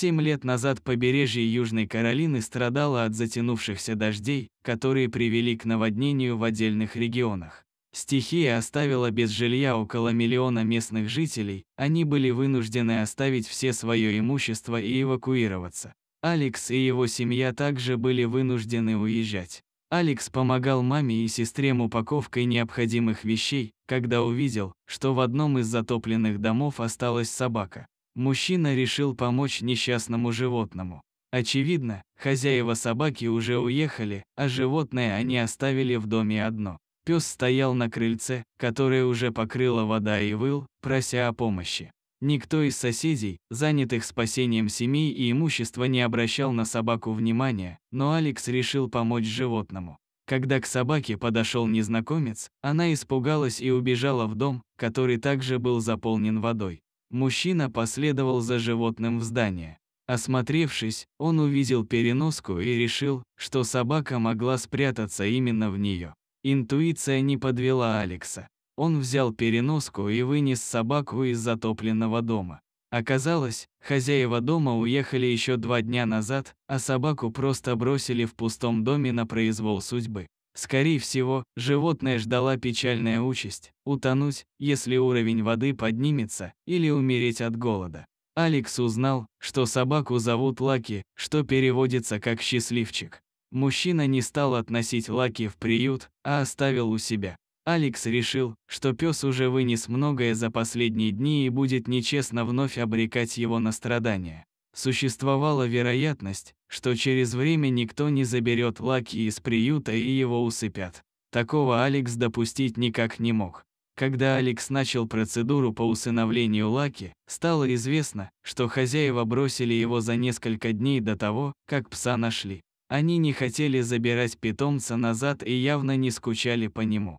Семь лет назад побережье Южной Каролины страдало от затянувшихся дождей, которые привели к наводнению в отдельных регионах. Стихия оставила без жилья около миллиона местных жителей, они были вынуждены оставить все свое имущество и эвакуироваться. Алекс и его семья также были вынуждены уезжать. Алекс помогал маме и сестре упаковкой необходимых вещей, когда увидел, что в одном из затопленных домов осталась собака. Мужчина решил помочь несчастному животному. Очевидно, хозяева собаки уже уехали, а животное они оставили в доме одно. Пес стоял на крыльце, которое уже покрыла вода и выл, прося о помощи. Никто из соседей, занятых спасением семей и имущества, не обращал на собаку внимания, но Алекс решил помочь животному. Когда к собаке подошел незнакомец, она испугалась и убежала в дом, который также был заполнен водой. Мужчина последовал за животным в здание. Осмотревшись, он увидел переноску и решил, что собака могла спрятаться именно в нее. Интуиция не подвела Алекса. Он взял переноску и вынес собаку из затопленного дома. Оказалось, хозяева дома уехали еще два дня назад, а собаку просто бросили в пустом доме на произвол судьбы. Скорее всего, животное ждала печальная участь – утонуть, если уровень воды поднимется, или умереть от голода. Алекс узнал, что собаку зовут Лаки, что переводится как «счастливчик». Мужчина не стал относить Лаки в приют, а оставил у себя. Алекс решил, что пес уже вынес многое за последние дни и будет нечестно вновь обрекать его на страдания. Существовала вероятность, что через время никто не заберет Лаки из приюта и его усыпят. Такого Алекс допустить никак не мог. Когда Алекс начал процедуру по усыновлению Лаки, стало известно, что хозяева бросили его за несколько дней до того, как пса нашли. Они не хотели забирать питомца назад и явно не скучали по нему.